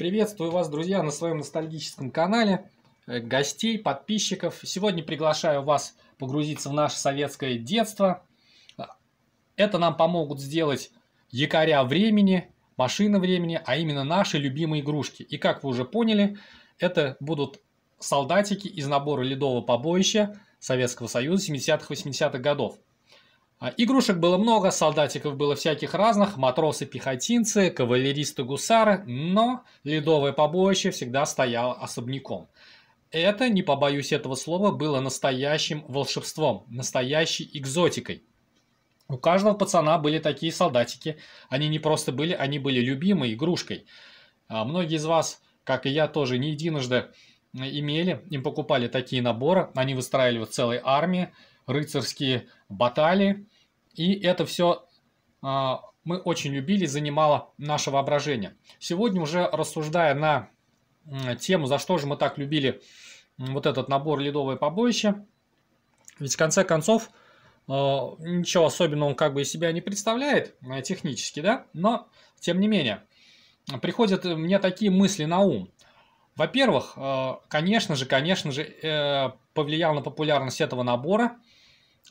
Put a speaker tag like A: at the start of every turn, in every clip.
A: Приветствую вас, друзья, на своем ностальгическом канале, э, гостей, подписчиков. Сегодня приглашаю вас погрузиться в наше советское детство. Это нам помогут сделать якоря времени, машины времени, а именно наши любимые игрушки. И как вы уже поняли, это будут солдатики из набора ледового побоища Советского Союза 70-80-х годов. А игрушек было много, солдатиков было всяких разных, матросы-пехотинцы, кавалеристы-гусары, но ледовое побоище всегда стояло особняком. Это, не побоюсь этого слова, было настоящим волшебством, настоящей экзотикой. У каждого пацана были такие солдатики. Они не просто были, они были любимой игрушкой. А многие из вас, как и я тоже, не единожды имели, им покупали такие наборы, они выстраивали целые армии, рыцарские баталии. И это все а, мы очень любили, занимало наше воображение. Сегодня уже рассуждая на тему, за что же мы так любили вот этот набор «Ледовое побоище», ведь в конце концов а, ничего особенного он как бы из себя не представляет а, технически, да, но тем не менее приходят мне такие мысли на ум. Во-первых, конечно же, конечно же, э, повлиял на популярность этого набора –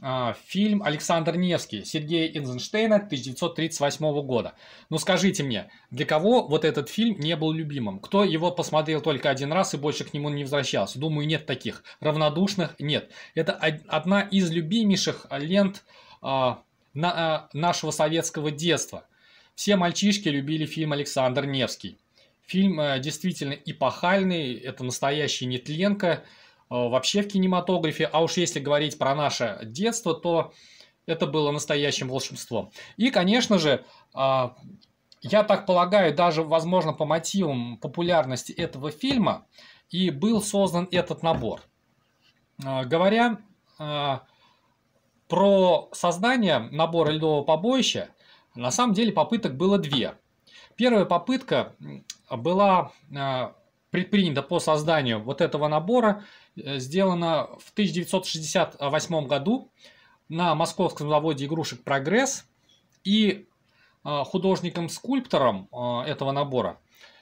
A: а, фильм «Александр Невский» Сергея Эйнзенштейна 1938 года. Ну скажите мне, для кого вот этот фильм не был любимым? Кто его посмотрел только один раз и больше к нему не возвращался? Думаю, нет таких. Равнодушных нет. Это одна из любимейших лент а, на, а, нашего советского детства. Все мальчишки любили фильм «Александр Невский». Фильм а, действительно эпохальный, это настоящий нетленка – Э, вообще в кинематографе. А уж если говорить про наше детство, то это было настоящим волшебством. И, конечно же, э, я так полагаю, даже, возможно, по мотивам популярности этого фильма и был создан этот набор. Э, говоря про создание набора ледового побоища, на самом деле попыток было две. Первая попытка была предпринята по созданию вот этого набора Э, сделана в 1968 году на московском заводе игрушек «Прогресс». И э, художником-скульптором э, этого набора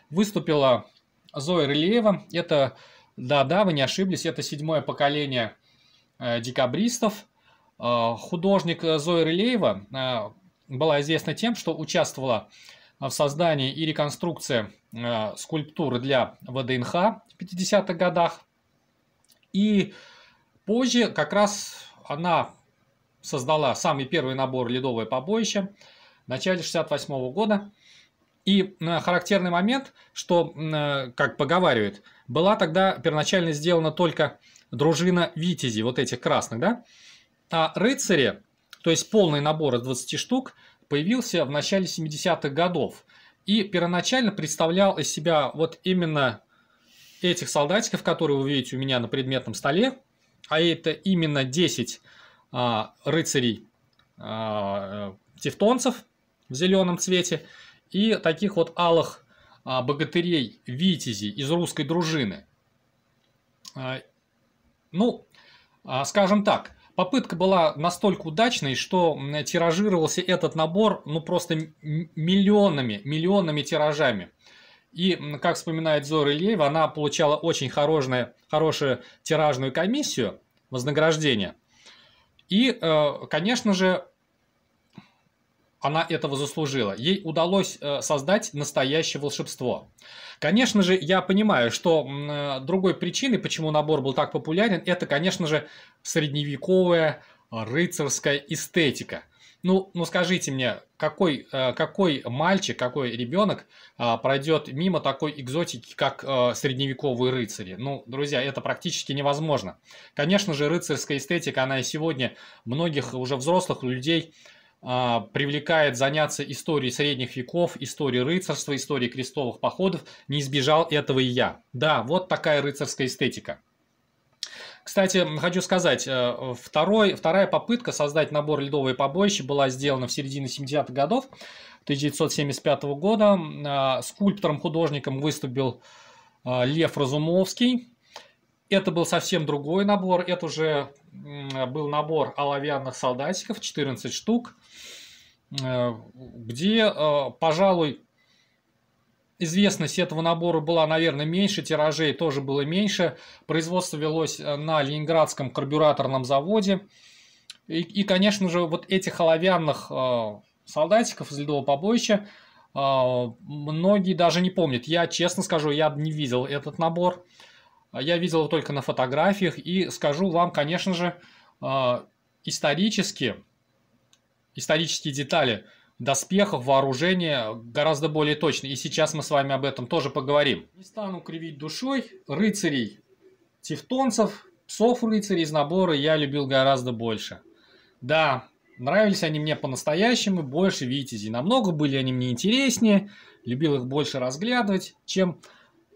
A: выступила Зоя Рылеева. Это, да-да, вы не ошиблись, это седьмое поколение декабристов. Художник Зоя Рылеева была известна тем, что участвовала в создании и реконструкции скульптуры для ВДНХ в 50-х годах. И позже как раз она создала самый первый набор «Ледовое побоище» в начале 68 -го года. И э, характерный момент, что, э, как поговаривают, была тогда первоначально сделана только дружина витязи вот этих красных, да? А рыцари, то есть полный набор из 20 штук, появился в начале 70-х годов. И первоначально представлял из себя вот именно этих солдатиков, которые вы видите у меня на предметном столе, а это именно 10 а, рыцарей а, э, тевтонцев в зеленом цвете и таких вот алых а, богатырей витязей из русской дружины. А, ну, а, скажем так, попытка была настолько удачной, что тиражировался этот набор ну просто миллионами, миллионами тиражами. И, как вспоминает Зора Ильеева, она получала очень хорошее, хорошую тиражную комиссию, вознаграждение. И, э, конечно же, она этого заслужила. Ей удалось э, создать настоящее волшебство. Конечно же, я понимаю, что э, другой причиной, почему набор был так популярен, это, конечно же, средневековая рыцарская эстетика – ну, ну скажите мне, какой, э, какой мальчик, какой ребенок а, пройдет мимо такой экзотики, как э, средневековые рыцари? Ну, друзья, это практически невозможно. Конечно же, рыцарская эстетика, она и сегодня многих уже взрослых людей а, привлекает заняться историей средних веков, историей рыцарства, историей крестовых походов, не избежал этого и я. Да, вот такая рыцарская эстетика. Кстати, хочу сказать, э, второй, вторая попытка создать набор «Ледовые побоища» была сделана в середине 70-х годов 1975 года. Э, Скульптором-художником выступил э, Лев Разумовский. Это был совсем другой набор. Это уже был набор оловянных солдатиков, 14 штук, где, пожалуй, Известность этого набора была, наверное, меньше, тиражей тоже было меньше. Производство велось э, на Ленинградском карбюраторном заводе. И, и конечно же, вот этих оловянных э, солдатиков из ледового побоища э, многие даже не помнят. Я, честно скажу, я не видел этот набор. Я видел его только на фотографиях. И скажу вам, конечно же, э, исторически, исторические детали – доспехов, вооружения гораздо более точно. И сейчас мы с вами об этом тоже поговорим. Не стану кривить душой. Рыцарей тевтонцев, псов рыцарей из набора я любил гораздо больше. Да, нравились они мне по-настоящему больше витязей. Намного были они мне интереснее. Любил их больше разглядывать, чем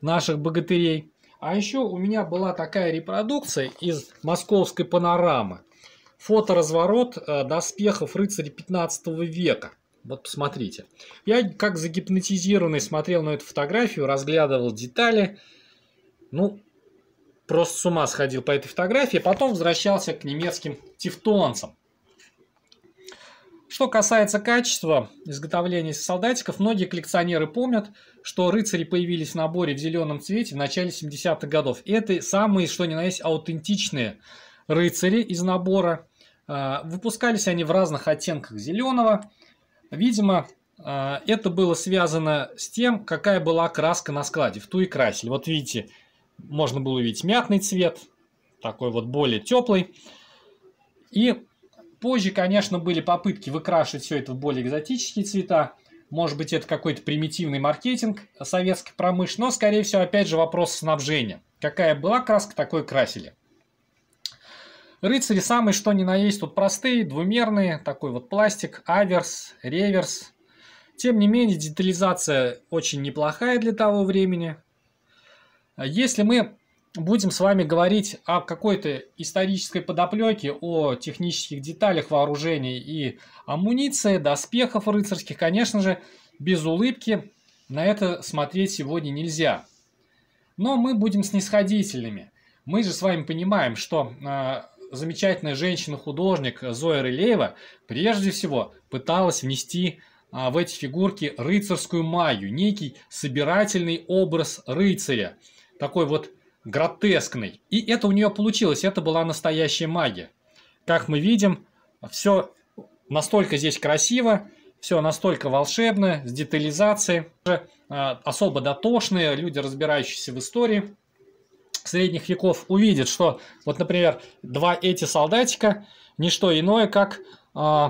A: наших богатырей. А еще у меня была такая репродукция из московской панорамы. Фоторазворот э, доспехов рыцарей 15 века – вот посмотрите. Я как загипнотизированный смотрел на эту фотографию, разглядывал детали. Ну, просто с ума сходил по этой фотографии. А потом возвращался к немецким тевтонцам. Что касается качества изготовления солдатиков, многие коллекционеры помнят, что рыцари появились в наборе в зеленом цвете в начале 70-х годов. Это самые, что ни на есть, аутентичные рыцари из набора. А, выпускались они в разных оттенках зеленого – Видимо, э, это было связано с тем, какая была краска на складе, в ту и красили. Вот видите, можно было увидеть мятный цвет, такой вот более теплый. И позже, конечно, были попытки выкрашивать все это в более экзотические цвета. Может быть, это какой-то примитивный маркетинг советской промышленности, но, скорее всего, опять же, вопрос снабжения. Какая была краска, такой красили. Рыцари самые что ни на есть тут простые, двумерные, такой вот пластик, аверс, реверс. Тем не менее, детализация очень неплохая для того времени. Если мы будем с вами говорить о какой-то исторической подоплеке, о технических деталях вооружений и амуниции, доспехов рыцарских, конечно же, без улыбки на это смотреть сегодня нельзя. Но мы будем снисходительными. Мы же с вами понимаем, что а, замечательная женщина-художник Зоя Рылеева прежде всего пыталась внести а, в эти фигурки рыцарскую магию, некий собирательный образ рыцаря, такой вот гротескный. И это у нее получилось, это была настоящая магия. Как мы видим, все настолько здесь красиво, все настолько волшебно, с детализацией. А, особо дотошные люди, разбирающиеся в истории, средних веков увидит, что вот, например, два эти солдатика не что иное, как э,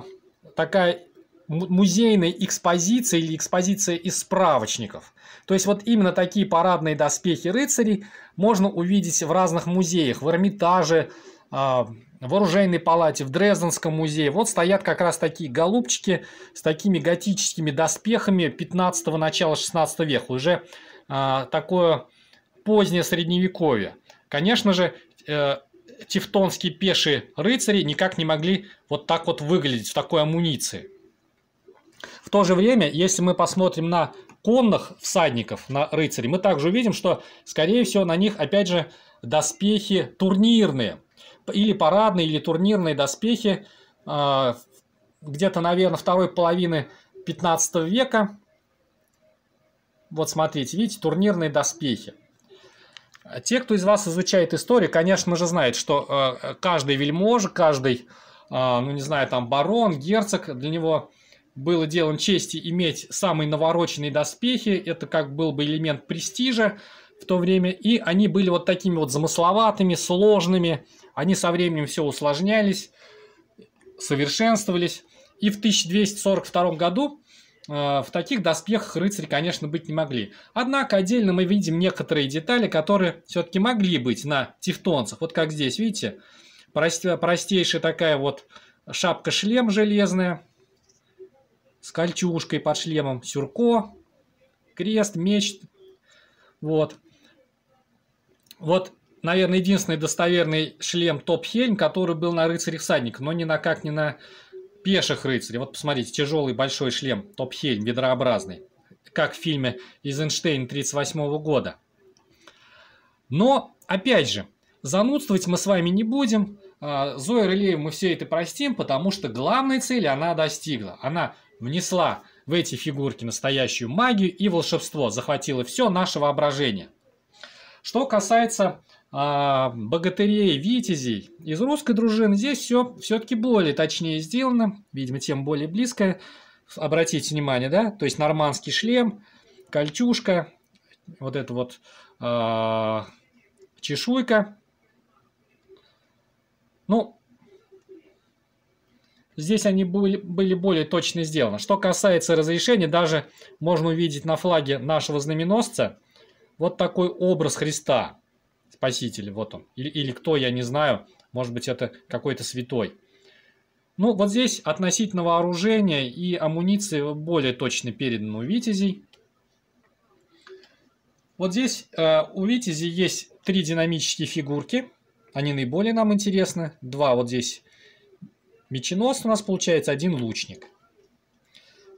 A: такая музейная экспозиция или экспозиция из справочников. То есть вот именно такие парадные доспехи рыцарей можно увидеть в разных музеях, в Эрмитаже, а, в Оружейной палате, в Дрезденском музее. Вот стоят как раз такие голубчики с такими готическими доспехами 15-го, начала 16 века. Уже а, такое позднее средневековье. Конечно же, э, тевтонские пешие рыцари никак не могли вот так вот выглядеть в такой амуниции. В то же время, если мы посмотрим на конных всадников, на рыцарей, мы также увидим, что, скорее всего, на них, опять же, доспехи турнирные. Или парадные, или турнирные доспехи э, где-то, наверное, второй половины 15 века. Вот смотрите, видите, турнирные доспехи. А те, кто из вас изучает историю, конечно же, знает, что э, каждый вельмож, каждый, э, ну не знаю, там барон, герцог, для него было делом чести иметь самые навороченные доспехи, это как был бы элемент престижа в то время, и они были вот такими вот замысловатыми, сложными, они со временем все усложнялись, совершенствовались, и в 1242 году Э, в таких доспехах рыцари, конечно, быть не могли. Однако отдельно мы видим некоторые детали, которые все-таки могли быть на тевтонцах. Вот как здесь, видите, простейшая такая вот шапка-шлем железная с кольчужкой под шлемом, сюрко, крест, меч. Вот. Вот, наверное, единственный достоверный шлем топ-хельм, который был на рыцарях всадник, но ни на как не на Пеших рыцарей. Вот посмотрите, тяжелый большой шлем, топ-хельм, ведрообразный. Как в фильме «Изенштейн» 1938 года. Но, опять же, занудствовать мы с вами не будем. А, Зоя Рылеев мы все это простим, потому что главной цели она достигла. Она внесла в эти фигурки настоящую магию и волшебство, захватила все наше воображение. Что касается а, богатырей, витязей из русской дружины. Здесь все все-таки более точнее сделано, видимо, тем более близкое. Обратите внимание, да, то есть нормандский шлем, кольчушка, вот эта вот а, чешуйка. Ну, здесь они были, были более точно сделаны. Что касается разрешения, даже можно увидеть на флаге нашего знаменосца вот такой образ Христа – Спаситель, вот он. Или, или кто, я не знаю. Может быть, это какой-то святой. Ну, вот здесь относительно вооружения и амуниции более точно передано у витязей. Вот здесь э, у витязей есть три динамические фигурки. Они наиболее нам интересны. Два вот здесь меченос у нас получается, один лучник.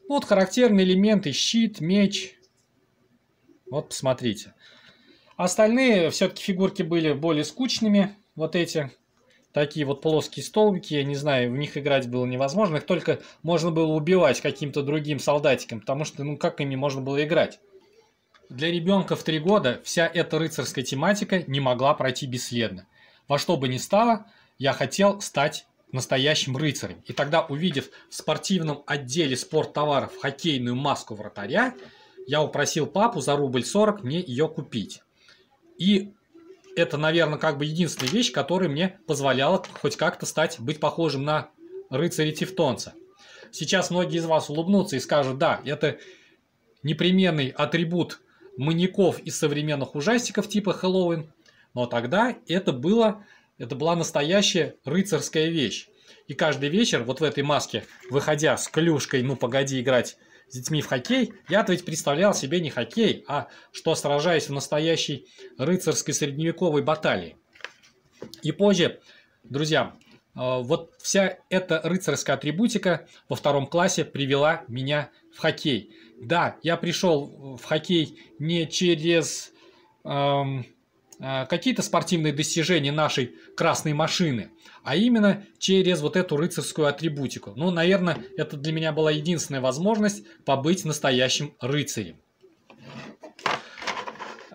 A: Ну, вот характерные элементы, щит, меч. Вот посмотрите. Остальные все-таки фигурки были более скучными. Вот эти такие вот плоские столбики, я не знаю, в них играть было невозможно. Их только можно было убивать каким-то другим солдатиком, потому что, ну, как ими можно было играть? Для ребенка в три года вся эта рыцарская тематика не могла пройти бесследно. Во что бы ни стало, я хотел стать настоящим рыцарем. И тогда, увидев в спортивном отделе спорттоваров хоккейную маску вратаря, я упросил папу за рубль 40 мне ее купить. И это, наверное, как бы единственная вещь, которая мне позволяла хоть как-то стать, быть похожим на рыцаря Тевтонца. Сейчас многие из вас улыбнутся и скажут, да, это непременный атрибут маньяков из современных ужастиков типа Хэллоуин, но тогда это, было, это была настоящая рыцарская вещь. И каждый вечер вот в этой маске, выходя с клюшкой «Ну, погоди играть», с детьми в хоккей, я-то ведь представлял себе не хоккей, а что сражаюсь в настоящей рыцарской средневековой баталии. И позже, друзья, э, вот вся эта рыцарская атрибутика во втором классе привела меня в хоккей. Да, я пришел в хоккей не через эм, Э, какие-то спортивные достижения нашей красной машины, а именно через вот эту рыцарскую атрибутику. Ну, наверное, это для меня была единственная возможность побыть настоящим рыцарем.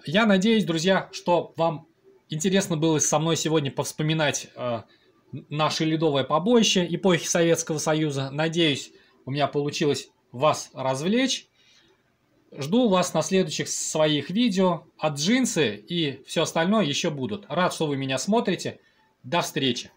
A: Я надеюсь, друзья, что вам интересно было со мной сегодня повспоминать э, наше ледовое побоище эпохи Советского Союза. Надеюсь, у меня получилось вас развлечь. Жду вас на следующих своих видео, а джинсы и все остальное еще будут. Рад, что вы меня смотрите. До встречи!